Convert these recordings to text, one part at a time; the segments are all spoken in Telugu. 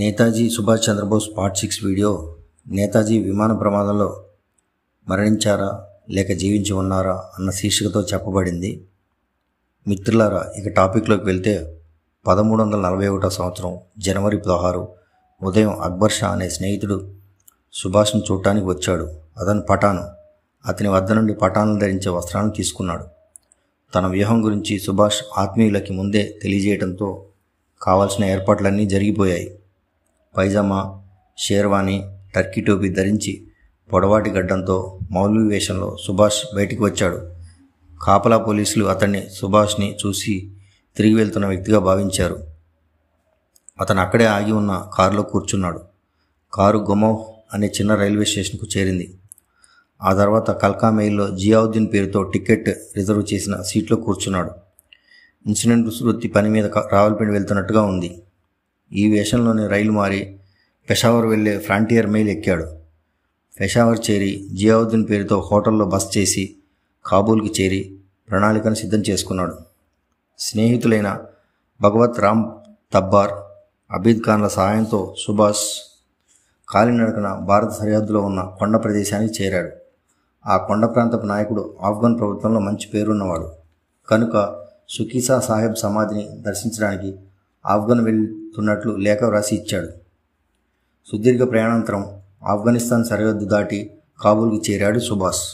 Netaji Subhash Chandrabose part six video Netaji విమాన ప్రమాదంలో మరణించారా లేక జీవించి ఉన్నారా అన్న శీర్షికతో చెప్పబడింది మిత్రులారా ఇక టాపిక్లోకి వెళ్తే పదమూడు వందల నలభై ఒకటో సంవత్సరం జనవరి పదహారు ఉదయం అక్బర్ షా అనే స్నేహితుడు సుభాష్ను చూడటానికి వచ్చాడు అతను పఠాను అతని వద్ద నుండి పఠాను ధరించే వస్త్రాలను తీసుకున్నాడు తన వ్యూహం గురించి సుభాష్ ఆత్మీయులకి ముందే తెలియజేయడంతో కావాల్సిన ఏర్పాట్లన్నీ జరిగిపోయాయి పైజామా షేర్వాణి టర్కీ టోపీ ధరించి పొడవాటి గడ్డంతో మౌల్వి వేషంలో సుభాష్ బయటికి వచ్చాడు కాపలా పోలీసులు అతన్ని సుభాష్ని చూసి తిరిగి వెళ్తున్న వ్యక్తిగా భావించారు అతను అక్కడే ఆగి ఉన్న కారులో కూర్చున్నాడు కారు గొమో అనే చిన్న రైల్వే స్టేషన్కు చేరింది ఆ తర్వాత కల్కా మెయిల్లో జియావుద్దీన్ పేరుతో టికెట్ రిజర్వ్ చేసిన సీట్లో కూర్చున్నాడు ఇన్సిడెంట్ వృత్తి పని మీద రావల్పిండి వెళ్తున్నట్టుగా ఉంది ఈ వేషంలోనే రైలు మారి పెషావర్ వెళ్లే ఫ్రాంటియర్ మెయిల్ ఎక్కాడు పెషావర్ చేరి జియావుద్దీన్ పేరుతో హోటల్లో బస్ చేసి కాబూల్కి చేరి ప్రణాళికను సిద్ధం చేసుకున్నాడు స్నేహితులైన భగవత్ రామ్ తబ్బార్ అబీద్ ఖాన్ల సహాయంతో సుభాష్ కాలినడకన భారత సరిహద్దులో ఉన్న కొండ ప్రదేశానికి చేరాడు ఆ కొండ ప్రాంతపు నాయకుడు ఆఫ్ఘన్ ప్రభుత్వంలో మంచి పేరున్నవాడు కనుక సుఖీసా సాహెబ్ సమాధిని దర్శించడానికి ఆఫ్ఘన్ వెళ్తున్నట్లు లేఖ వ్రాసి ఇచ్చాడు సుదీర్ఘ ప్రయాణాంతరం ఆఫ్ఘనిస్తాన్ సరిహద్దు దాటి కాబూల్కి చేరాడు సుభాష్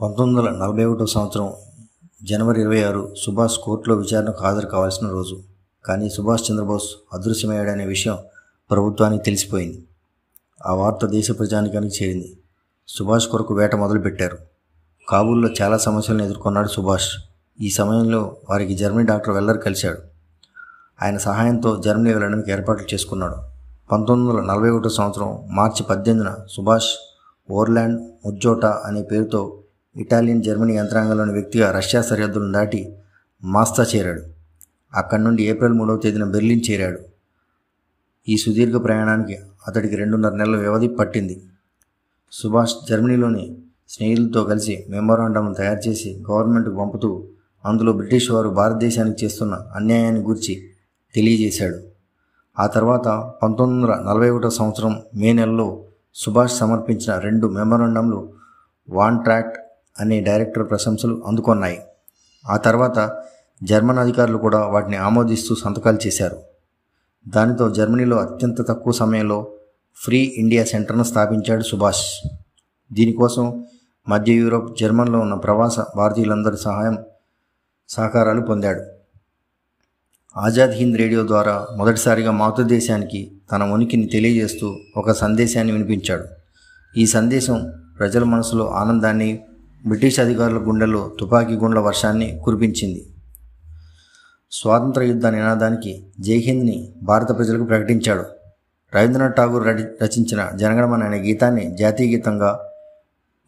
పంతొమ్మిది వందల నలభై ఒకటో సంవత్సరం జనవరి ఇరవై ఆరు సుభాష్ కోర్టులో విచారణకు హాజరు కావాల్సిన రోజు కానీ సుభాష్ చంద్రబోస్ అదృశ్యమయ్యాడనే విషయం ప్రభుత్వానికి తెలిసిపోయింది ఆ వార్త దేశ ప్రజానికానికి చేరింది సుభాష్ కొరకు వేట మొదలుపెట్టారు కాబూల్లో చాలా సమస్యలను ఎదుర్కొన్నాడు సుభాష్ ఈ సమయంలో వారికి జర్మనీ డాక్టర్ వెల్లర్ కలిశాడు ఆయన సహాయంతో జర్మనీ వెళ్ళడానికి ఏర్పాట్లు చేసుకున్నాడు పంతొమ్మిది వందల నలభై ఒకటో సంవత్సరం మార్చి పద్దెనిమిదిన సుభాష్ ఓర్లాండ్ ముజ్జోటా అనే పేరుతో ఇటాలియన్ జర్మనీ యంత్రాంగంలోని వ్యక్తిగా రష్యా సరిహద్దులను దాటి మాస్తా చేరాడు అక్కడి నుండి ఏప్రిల్ మూడవ తేదీన బెర్లిన్ చేరాడు ఈ సుదీర్ఘ ప్రయాణానికి అతడికి రెండున్నర నెలల వ్యవధి పట్టింది సుభాష్ జర్మనీలోని స్నేహితులతో కలిసి మెమోరాండంను తయారు చేసి గవర్నమెంట్కు పంపుతూ అందులో బ్రిటిష్ వారు భారతదేశానికి చేస్తున్న అన్యాయాన్ని గూర్చి తెలియజేశాడు ఆ తర్వాత పంతొమ్మిది వందల నలభై ఒకటో సంవత్సరం మే నెలలో సుభాష్ సమర్పించిన రెండు వాన్ వాంట్రాక్ట్ అనే డైరెక్టర్ ప్రశంసలు అందుకున్నాయి ఆ తర్వాత జర్మన్ అధికారులు కూడా వాటిని ఆమోదిస్తూ సంతకాలు చేశారు దానితో జర్మనీలో అత్యంత తక్కువ సమయంలో ఫ్రీ ఇండియా సెంటర్ను స్థాపించాడు సుభాష్ దీనికోసం మధ్య యూరోప్ జర్మన్లో ఉన్న ప్రవాస భారతీయులందరి సహాయం సహకారాలు పొందాడు ఆజాద్ హింద్ రేడియో ద్వారా మొదటిసారిగా మాతృదేశానికి తన ఉనికిని తెలియజేస్తూ ఒక సందేశాన్ని వినిపించాడు ఈ సందేశం ప్రజల మనసులో ఆనందాన్ని బ్రిటిష్ అధికారుల గుండెల్లో తుపాకీ గుండ్ల వర్షాన్ని కురిపించింది స్వాతంత్ర యుద్ధ నినాదానికి జైహింద్ని భారత ప్రజలకు ప్రకటించాడు రవీంద్రనాథ్ ఠాగూర్ రచించిన జనగణమన అనే గీతాన్ని జాతీయ గీతంగా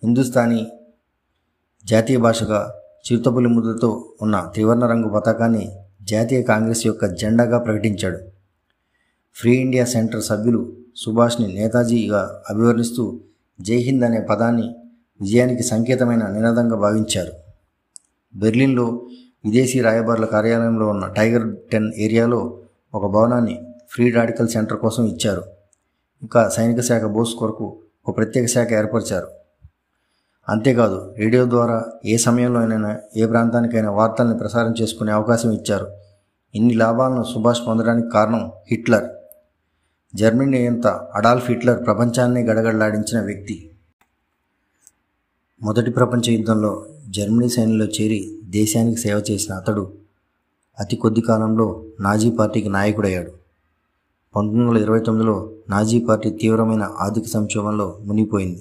హిందుస్థానీ జాతీయ భాషగా చిరుతపులి ముద్రతో ఉన్న త్రివర్ణ రంగు పతాకాన్ని జాతీయ కాంగ్రెస్ యొక్క జెండాగా ప్రకటించాడు ఫ్రీ ఇండియా సెంటర్ సభ్యులు సుభాష్ని నేతాజీగా అభివర్ణిస్తూ జై హింద్ అనే పదాన్ని విజయానికి సంకేతమైన నినాదంగా భావించారు బెర్లిన్లో విదేశీ రాయబారుల కార్యాలయంలో ఉన్న టైగర్ టెన్ ఏరియాలో ఒక భవనాన్ని ఫ్రీ రాడికల్ సెంటర్ కోసం ఇచ్చారు ఇంకా సైనిక శాఖ బోస్ కొరకు ఒక ప్రత్యేక శాఖ ఏర్పరిచారు అంతేకాదు రేడియో ద్వారా ఏ సమయంలో అయినా ఏ ప్రాంతానికైనా వార్తల్ని ప్రసారం చేసుకునే అవకాశం ఇచ్చారు ఇన్ని లాభాలను సుభాష్ పొందడానికి కారణం హిట్లర్ జర్మనీ అంత అడాల్ఫ్ హిట్లర్ ప్రపంచాన్ని గడగడలాడించిన వ్యక్తి మొదటి ప్రపంచ యుద్ధంలో జర్మనీ సైన్యంలో చేరి దేశానికి సేవ చేసిన అతడు అతి కొద్ది కాలంలో నాజీ పార్టీకి నాయకుడయ్యాడు పంతొమ్మిది వందల ఇరవై తొమ్మిదిలో నాజీ పార్టీ తీవ్రమైన ఆర్థిక సంక్షోభంలో మునిగిపోయింది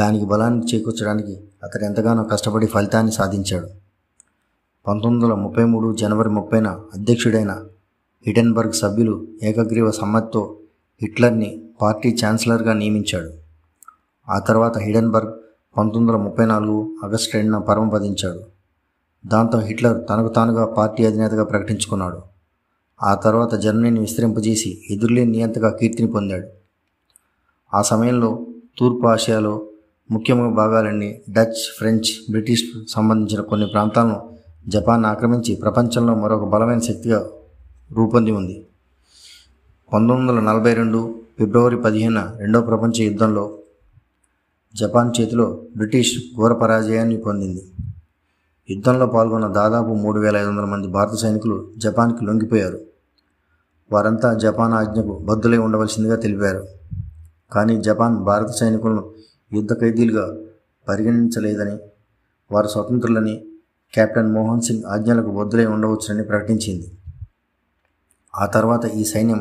దానికి బలాన్ని చేకూర్చడానికి అతడు ఎంతగానో కష్టపడి ఫలితాన్ని సాధించాడు పంతొమ్మిది వందల ముప్పై మూడు జనవరి ముప్పైన అధ్యక్షుడైన హిటెన్బర్గ్ సభ్యులు ఏకగ్రీవ సమ్మతితో హిట్లర్ని పార్టీ ఛాన్సలర్గా నియమించాడు ఆ తర్వాత హిడెన్బర్గ్ పంతొమ్మిది వందల ముప్పై నాలుగు ఆగస్టు రెండున పరమపదించాడు దాంతో హిట్లర్ తనకు తానుగా పార్టీ అధినేతగా ప్రకటించుకున్నాడు ఆ తర్వాత జర్మనీని విస్తరింపజేసి ఎదురులేని నియంతగా కీర్తిని పొందాడు ఆ సమయంలో తూర్పు ఆసియాలో ముఖ్యమైన భాగాలన్నీ డచ్ ఫ్రెంచ్ బ్రిటిష్ సంబంధించిన కొన్ని ప్రాంతాలను జపాన్ ఆక్రమించి ప్రపంచంలో మరొక బలమైన శక్తిగా రూపొంది ఉంది పంతొమ్మిది వందల నలభై రెండు ఫిబ్రవరి పదిహేను రెండవ ప్రపంచ యుద్ధంలో జపాన్ చేతిలో బ్రిటిష్ ఘోర పరాజయాన్ని పొందింది యుద్ధంలో పాల్గొన్న దాదాపు మూడు వేల ఐదు వందల మంది భారత సైనికులు జపాన్కి లొంగిపోయారు వారంతా జపాన్ ఆజ్ఞకు బద్దులై ఉండవలసిందిగా తెలిపారు కానీ జపాన్ భారత సైనికులను యుద్ధ ఖైదీలుగా పరిగణించలేదని వారు స్వతంత్రులని కెప్టెన్ మోహన్ సింగ్ ఆజ్ఞలకు బొద్దులై ఉండవచ్చునని ప్రకటించింది ఆ తర్వాత ఈ సైన్యం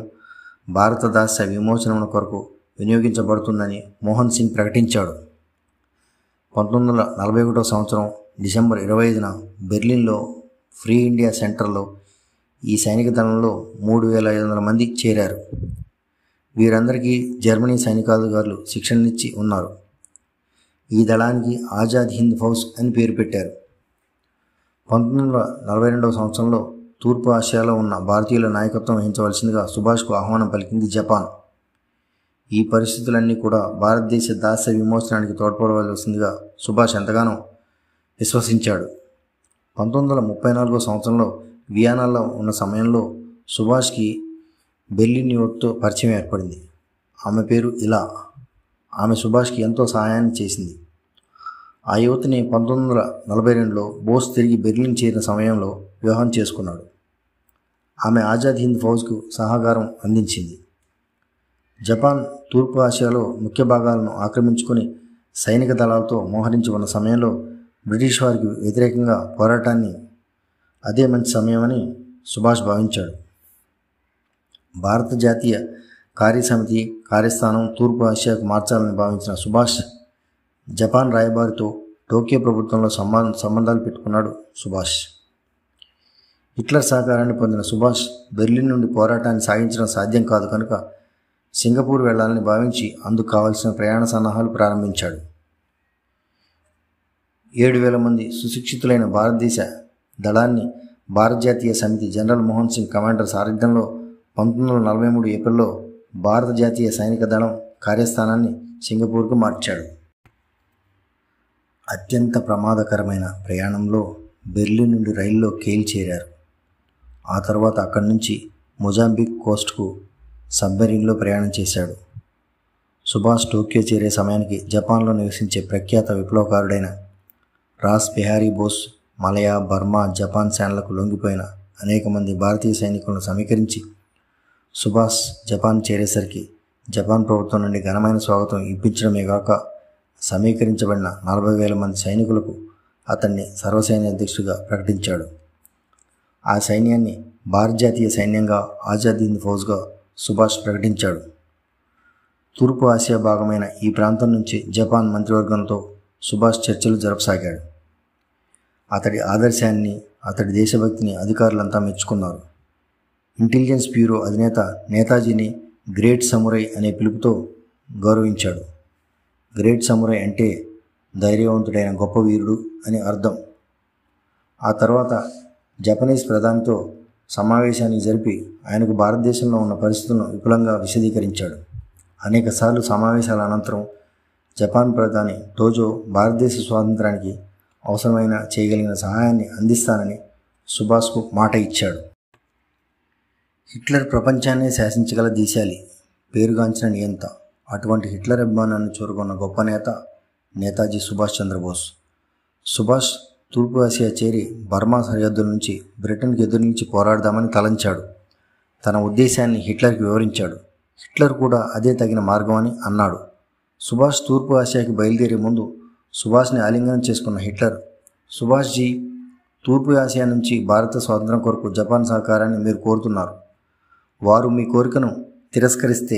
భారత దాస్య విమోచనం కొరకు వినియోగించబడుతుందని మోహన్ సింగ్ ప్రకటించాడు పంతొమ్మిది వందల నలభై ఒకటో సంవత్సరం డిసెంబర్ ఇరవై ఐదున బెర్లిన్లో ఫ్రీ ఇండియా సెంటర్లో ఈ సైనిక దళంలో మూడు వేల ఐదు వందల మంది చేరారు వీరందరికీ జర్మనీ సైనికాధికారులు శిక్షణనిచ్చి ఉన్నారు ఈ దళానికి ఆజాద్ హింద్ ఫౌజ్ అని పేరు పెట్టారు పంతొమ్మిది వందల నలభై రెండవ సంవత్సరంలో తూర్పు ఆసియాలో ఉన్న భారతీయుల నాయకత్వం వహించవలసిందిగా సుభాష్కు ఆహ్వానం పలికింది జపాన్ ఈ పరిస్థితులన్నీ కూడా భారతదేశ దాస్య విమోచనానికి తోడ్పడవలసిందిగా సుభాష్ ఎంతగానో విశ్వసించాడు పంతొమ్మిది వందల ముప్పై నాలుగో సంవత్సరంలో వియానాలో ఉన్న సమయంలో సుభాష్కి బెర్లిన్ యువత్తో పరిచయం ఏర్పడింది ఆమె పేరు ఇలా ఆమె సుభాష్కి ఎంతో సహాయాన్ని చేసింది ఆ యువతిని పంతొమ్మిది వందల నలభై రెండులో బోస్ తిరిగి బెర్లిన్ చేరిన సమయంలో వివాహం చేసుకున్నాడు ఆమె ఆజాద్ హింద్ ఫౌజ్కు సహకారం అందించింది జపాన్ తూర్పు ఆసియాలో ముఖ్య భాగాలను ఆక్రమించుకుని సైనిక దళాలతో మోహరించి ఉన్న సమయంలో బ్రిటిష్ వారికి వ్యతిరేకంగా పోరాటాన్ని అదే మంచి సమయమని సుభాష్ భావించాడు భారత జాతీయ కార్యసమితి కార్యస్థానం తూర్పు ఆసియాకు మార్చాలని భావించిన సుభాష్ జపాన్ రాయబారితో టోక్యో ప్రభుత్వంలో సంబంధ సంబంధాలు పెట్టుకున్నాడు సుభాష్ హిట్లర్ సహకారాన్ని పొందిన సుభాష్ బెర్లిన్ నుండి పోరాటాన్ని సాగించడం సాధ్యం కాదు కనుక సింగపూర్ వెళ్లాలని భావించి అందుకు కావాల్సిన ప్రయాణ సన్నాహాలు ప్రారంభించాడు ఏడు వేల మంది సుశిక్షితులైన భారతదేశ దళాన్ని భారత జాతీయ సమితి జనరల్ మోహన్ సింగ్ కమాండర్ సారథ్యంలో పంతొమ్మిది వందల నలభై మూడు ఏప్రిల్లో భారత జాతీయ సైనిక దళం కార్యస్థానాన్ని సింగపూర్కు మార్చాడు అత్యంత ప్రమాదకరమైన ప్రయాణంలో బెర్లిన్ నుండి రైల్లో కేల్ చేరారు ఆ తర్వాత అక్కడి నుంచి మొజాంబిక్ కోస్ట్కు సబ్మెరీన్లో ప్రయాణం చేశాడు సుభాష్ టోక్యో చేరే సమయానికి జపాన్లో నివసించే ప్రఖ్యాత విప్లవకారుడైన Ras Bihari Bose Malaya Burma Japan శాన్లకు లొంగిపోయిన అనేక మంది భారతీయ సైనికులను సమీకరించి సుభాష్ జపాన్ చేరేసరికి జపాన్ ప్రభుత్వం నుండి ఘనమైన స్వాగతం ఇప్పించడమే కాక సమీకరించబడిన నలభై వేల మంది సైనికులకు అతన్ని సర్వసైన్య అధ్యక్షుడిగా ప్రకటించాడు ఆ సైన్యాన్ని భారత జాతీయ సైన్యంగా ఆజాద్ హింద్ ఫౌజ్గా సుభాష్ ప్రకటించాడు తూర్పు ఆసియా భాగమైన ఈ ప్రాంతం నుంచి జపాన్ మంత్రివర్గంతో సుభాష్ చర్చలు జరపసాగాడు అతడి ఆదర్శాన్ని అతడి దేశభక్తిని అధికారులంతా మెచ్చుకున్నారు ఇంటెలిజెన్స్ బ్యూరో అధినేత నేతాజీని గ్రేట్ సమురై అనే పిలుపుతో గౌరవించాడు గ్రేట్ సమురై అంటే ధైర్యవంతుడైన గొప్ప వీరుడు అని అర్థం ఆ తర్వాత జపనీస్ ప్రధానితో సమావేశాన్ని జరిపి ఆయనకు భారతదేశంలో ఉన్న పరిస్థితులను విపులంగా విశదీకరించాడు అనేకసార్లు సమావేశాల అనంతరం జపాన్ ప్రధాని టోజో భారతదేశ స్వాతంత్రానికి అవసరమైన చేయగలిగిన సహాయాన్ని అందిస్తానని సుభాష్కు మాట ఇచ్చాడు హిట్లర్ ప్రపంచాన్ని శాసించగల దీశాలి పేరుగాంచిన నియంత అటువంటి హిట్లర్ అభిమానాన్ని చూరుకున్న గొప్ప నేత నేతాజీ సుభాష్ చంద్రబోస్ సుభాష్ తూర్పు ఆసియా చేరి బర్మా సరిహద్దుల నుంచి బ్రిటన్కి ఎదురు నుంచి పోరాడదామని తలంచాడు తన ఉద్దేశాన్ని హిట్లర్కి వివరించాడు హిట్లర్ కూడా అదే తగిన మార్గం అని అన్నాడు సుభాష్ తూర్పు ఆసియాకి బయలుదేరే ముందు సుభాష్ని ఆలింగనం చేసుకున్న హిట్లర్ సుభాష్జీ తూర్పు ఆసియా నుంచి భారత స్వాతంత్రం కొరకు జపాన్ సహకారాన్ని మీరు కోరుతున్నారు వారు మీ కోరికను తిరస్కరిస్తే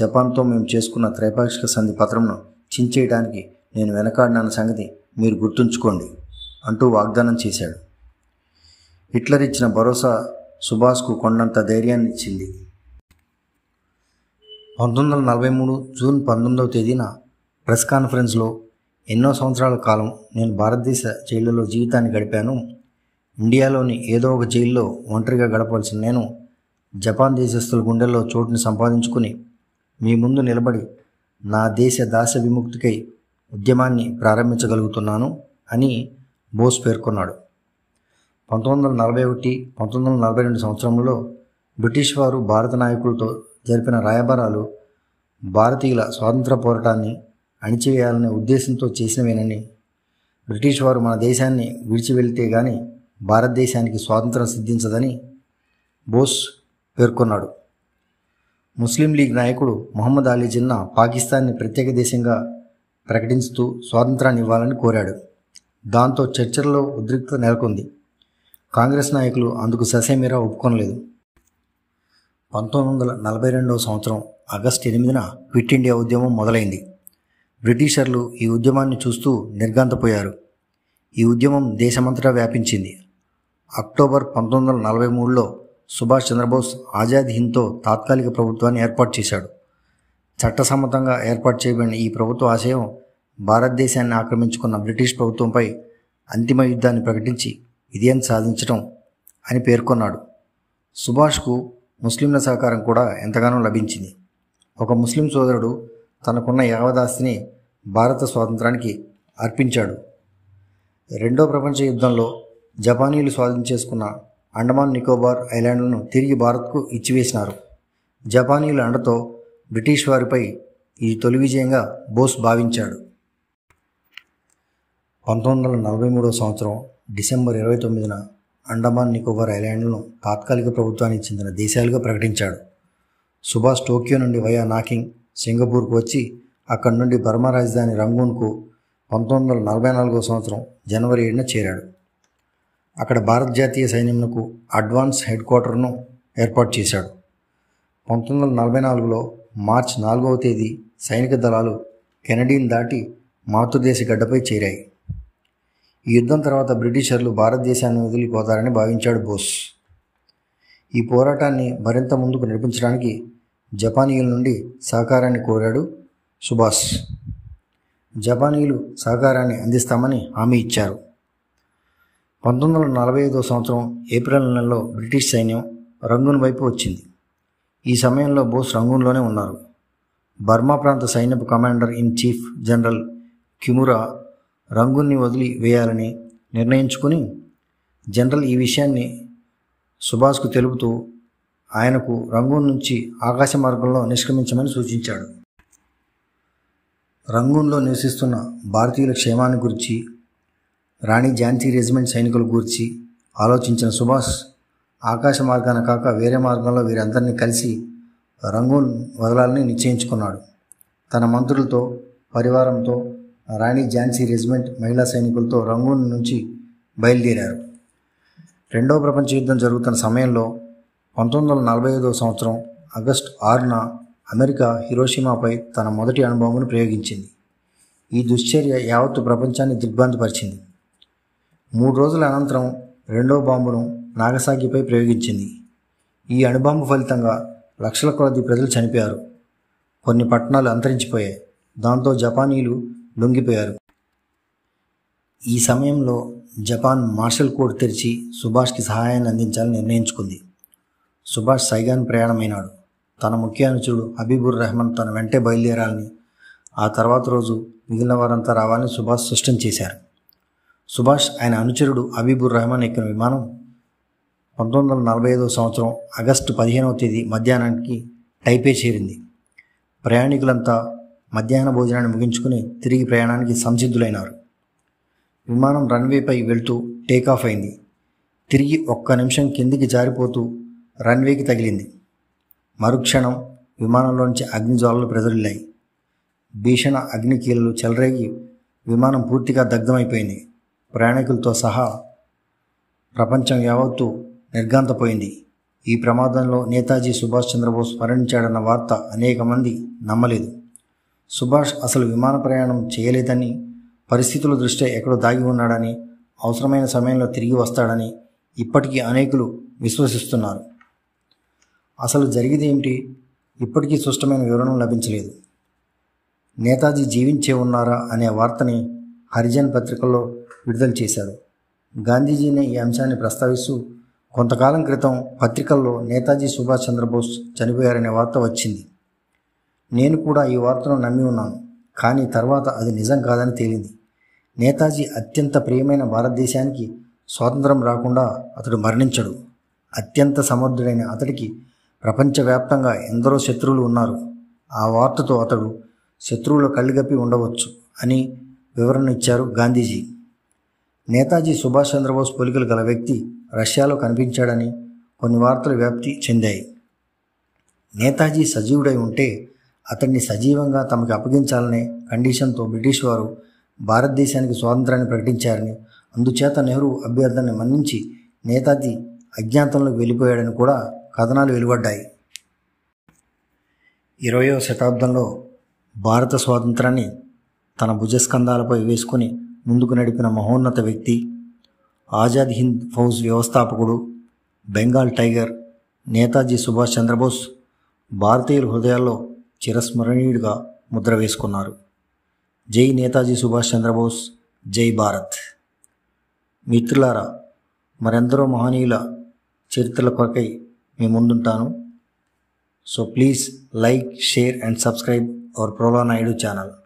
జపాన్తో మేము చేసుకున్న త్రైపాక్షిక సంధి పత్రంను చించేయడానికి నేను వెనకాడినన్న సంగతి మీరు గుర్తుంచుకోండి అంటూ వాగ్దానం చేశాడు హిట్లర్ ఇచ్చిన భరోసా సుభాష్కు కొండంత ధైర్యాన్ని ఇచ్చింది పంతొమ్మిది వందల నలభై మూడు జూన్ పంతొమ్మిదవ తేదీన ప్రెస్ కాన్ఫరెన్స్లో ఎన్నో సంవత్సరాల కాలం నేను భారతదేశ జైళ్ళలో జీవితాన్ని గడిపాను ఇండియాలోని ఏదో ఒక జైల్లో ఒంటరిగా గడపవలసిన నేను జపాన్ దేశస్తుల గుండెల్లో చోటుని సంపాదించుకుని మీ ముందు నిలబడి నా దేశ దాస విముక్తికై ఉద్యమాన్ని ప్రారంభించగలుగుతున్నాను అని బోస్ పేర్కొన్నాడు పంతొమ్మిది వందల నలభై ఒకటి పంతొమ్మిది వందల నలభై రెండు సంవత్సరంలో బ్రిటిష్ వారు భారత నాయకులతో జరిపిన రాయబారాలు భారతీయుల స్వాతంత్ర పోరాటాన్ని అణిచివేయాలనే ఉద్దేశంతో చేసినవేనని బ్రిటిష్ వారు మన దేశాన్ని విడిచి వెళితే గాని భారతదేశానికి స్వాతంత్రం సిద్ధించదని బోస్ పేర్కొన్నాడు ముస్లిం లీగ్ నాయకుడు మొహమ్మద్ అలీ జిన్నా పాకిస్తాన్ని ప్రత్యేక దేశంగా ప్రకటిస్తూ స్వాతంత్రాన్ని ఇవ్వాలని కోరాడు దాంతో చర్చలలో ఉద్రిక్తత నెలకొంది కాంగ్రెస్ నాయకులు అందుకు ససేమీరా ఒప్పుకోనలేదు పంతొమ్మిది వందల నలభై రెండవ సంవత్సరం ఆగస్టు ఎనిమిదిన క్విట్ ఇండియా ఉద్యమం మొదలైంది బ్రిటిషర్లు ఈ ఉద్యమాన్ని చూస్తూ నిర్గాంతపోయారు ఈ ఉద్యమం దేశమంతటా వ్యాపించింది అక్టోబర్ పంతొమ్మిది వందల నలభై మూడులో సుభాష్ చంద్రబోస్ ఆజాద్ హింద్తో తాత్కాలిక ప్రభుత్వాన్ని ఏర్పాటు చేశాడు చట్టసమ్మతంగా ఏర్పాటు చేయబడిన ఈ ప్రభుత్వ ఆశయం భారతదేశాన్ని ఆక్రమించుకున్న బ్రిటిష్ ప్రభుత్వంపై అంతిమ యుద్ధాన్ని ప్రకటించి విజయం సాధించడం అని పేర్కొన్నాడు సుభాష్కు ముస్లింల సహకారం కూడా ఎంతగానో లభించింది ఒక ముస్లిం సోదరుడు తనకున్న యావదాస్తిని భారత స్వాతంత్రానికి అర్పించాడు రెండో ప్రపంచ యుద్ధంలో జపానీలు స్వాధీనం చేసుకున్న అండమాన్ నికోబార్ ఐలాండ్లను తిరిగి భారత్కు ఇచ్చివేసినారు జపానీల అండతో బ్రిటిష్ వారిపై ఈ తొలి విజయంగా బోస్ భావించాడు పంతొమ్మిది వందల నలభై మూడో సంవత్సరం డిసెంబర్ ఇరవై తొమ్మిదిన అండమాన్ నికోబార్ ఐలాండ్లను తాత్కాలిక ప్రభుత్వానికి చెందిన దేశాలుగా ప్రకటించాడు సుభాష్ టోక్యో నుండి వయా నాకింగ్ సింగపూర్కు వచ్చి అక్కడి నుండి బర్మా రాజధాని రంగూన్కు పంతొమ్మిది వందల నలభై నాలుగో సంవత్సరం జనవరి ఏడున చేరాడు అక్కడ భారత జాతీయ సైన్యంకు అడ్వాన్స్ హెడ్ క్వార్టర్ను ఏర్పాటు చేశాడు పంతొమ్మిది వందల నలభై నాలుగులో మార్చి నాలుగవ తేదీ సైనిక దళాలు కెనడీని దాటి మాతృదేశ గడ్డపై చేరాయి ఈ యుద్ధం తర్వాత బ్రిటిషర్లు భారతదేశాన్ని వదిలిపోతారని భావించాడు బోస్ ఈ పోరాటాన్ని మరింత ముందుకు నడిపించడానికి జపానీయుల నుండి సహకారాన్ని కోరాడు సుభాష్ జపానీయులు సహకారాన్ని అందిస్తామని హామీ ఇచ్చారు పంతొమ్మిది వందల నలభై ఐదో సంవత్సరం ఏప్రిల్ నెలలో బ్రిటిష్ సైన్యం రంగూన్ వైపు వచ్చింది ఈ సమయంలో బోస్ రంగూన్లోనే ఉన్నారు బర్మా ప్రాంత సైన్యపు commander in chief general Kimura రంగూన్ని వదిలి వేయాలని నిర్ణయించుకుని జనరల్ ఈ విషయాన్ని సుభాష్కు తెలుపుతూ ఆయనకు రంగూన్ నుంచి ఆకాశ మార్గంలో నిష్క్రమించమని సూచించాడు రంగూన్లో నివసిస్తున్న భారతీయుల క్షేమాన్ని గురించి రాణి ఝాన్సీ రెజిమెంట్ సైనికుల గూర్చి ఆలోచించిన సుభాష్ ఆకాశ మార్గాన కాక వేరే మార్గంలో వీరందరినీ కలిసి రంగూన్ వదలాలని నిశ్చయించుకున్నాడు తన మంత్రులతో పరివారంతో రాణి ఝాన్సీ రెజిమెంట్ మహిళా సైనికులతో రంగూన్ నుంచి బయలుదేరారు రెండవ ప్రపంచ యుద్ధం జరుగుతున్న సమయంలో పంతొమ్మిది వందల నలభై ఐదవ సంవత్సరం ఆగస్టు ఆరున అమెరికా హిరోషిమాపై తన మొదటి అనుభవమును ప్రయోగించింది ఈ దుశ్చర్య యావత్తు ప్రపంచాన్ని దిగ్భ్రాంతిపరిచింది మూడు రోజుల అనంతరం రెండో బాంబును నాగసాకిపై ప్రయోగించింది ఈ అణుబాంబు ఫలితంగా లక్షల కొలది ప్రజలు చనిపోయారు కొన్ని పట్టణాలు అంతరించిపోయాయి దాంతో జపానీలు లొంగిపోయారు ఈ సమయంలో జపాన్ మార్షల్ కోడ్ తెరిచి సుభాష్కి సహాయాన్ని అందించాలని నిర్ణయించుకుంది సుభాష్ సైగాన్ ప్రయాణమైనాడు తన ముఖ్య అనుచుడు హబీబుర్ రెహమాన్ తన వెంటే బయలుదేరాలని ఆ తర్వాత రోజు మిగిలిన వారంతా రావాలని సుభాష్ స్పష్టం చేశారు సుభాష్ ఆయన అనుచరుడు అబీబుర్ రహమాన్ ఎక్కిన విమానం పంతొమ్మిది వందల నలభై ఐదో సంవత్సరం ఆగస్టు పదిహేనవ తేదీ మధ్యాహ్నానికి టైపే చేరింది ప్రయాణికులంతా మధ్యాహ్న భోజనాన్ని ముగించుకుని తిరిగి ప్రయాణానికి సంసిద్ధులైనారు విమానం రన్వేపై వెళ్తూ టేకాఫ్ అయింది తిరిగి ఒక్క నిమిషం కిందికి జారిపోతూ రన్వేకి తగిలింది మరుక్షణం విమానంలోంచి అగ్నిజ్వాలలు ప్రజలిల్లాయి భీషణ అగ్నికీలలు చెలరేగి విమానం పూర్తిగా దగ్ధమైపోయింది ప్రయాణికులతో సహా ప్రపంచం యావత్తు నిర్గాంతపోయింది ఈ ప్రమాదంలో నేతాజీ సుభాష్ చంద్రబోస్ మరణించాడన్న వార్త అనేక మంది నమ్మలేదు సుభాష్ అసలు విమాన ప్రయాణం చేయలేదని పరిస్థితుల దృష్ట్యా ఎక్కడో దాగి ఉన్నాడని అవసరమైన సమయంలో తిరిగి వస్తాడని ఇప్పటికీ అనేకులు విశ్వసిస్తున్నారు అసలు జరిగింది ఏమిటి ఇప్పటికీ స్పష్టమైన వివరణ లభించలేదు నేతాజీ జీవించే ఉన్నారా అనే వార్తని హరిజన్ పత్రికల్లో విడుదల చేశారు గాంధీజీనే ఈ అంశాన్ని ప్రస్తావిస్తూ కొంతకాలం క్రితం పత్రికల్లో నేతాజీ సుభాష్ చంద్రబోస్ చనిపోయారనే వార్త వచ్చింది నేను కూడా ఈ వార్తను నమ్మి ఉన్నాను కానీ తర్వాత అది నిజం కాదని తేలింది నేతాజీ అత్యంత ప్రియమైన భారతదేశానికి స్వాతంత్రం రాకుండా అతడు మరణించడు అత్యంత సమర్థుడైన అతడికి ప్రపంచవ్యాప్తంగా ఎందరో శత్రువులు ఉన్నారు ఆ వార్తతో అతడు శత్రువుల కళ్ళుగప్పి ఉండవచ్చు అని వివరణ ఇచ్చారు గాంధీజీ నేతాజీ సుభాష్ చంద్రబోస్ పోలికలు గల వ్యక్తి రష్యాలో కనిపించాడని కొన్ని వార్తలు వ్యాప్తి చెందాయి నేతాజీ సజీవుడై ఉంటే అతన్ని సజీవంగా తమకు అప్పగించాలనే కండిషన్తో బ్రిటిష్ వారు భారతదేశానికి స్వాతంత్రాన్ని ప్రకటించారని అందుచేత నెహ్రూ అభ్యర్థనని మన్నించి నేతాజీ అజ్ఞాతంలోకి వెళ్ళిపోయాడని కూడా కథనాలు వెలువడ్డాయి ఇరవయో శతాబ్దంలో భారత స్వాతంత్రాన్ని తన భుజస్కంధాలపై వేసుకుని ముందుకు నడిపిన మహోన్నత వ్యక్తి ఆజాద్ హింద్ ఫౌజ్ వ్యవస్థాపకుడు బెంగాల్ టైగర్ నేతాజీ సుభాష్ చంద్రబోస్ భారతీయుల హృదయాల్లో చిరస్మరణీయుడిగా ముద్ర వేసుకున్నారు జై నేతాజీ సుభాష్ చంద్రబోస్ జై భారత్ మిత్రులారా మరెందరో మహనీయుల చరిత్రల కొరకై మేము ముందుంటాను so please like share and subscribe our ప్రోలా నాయుడు ఛానల్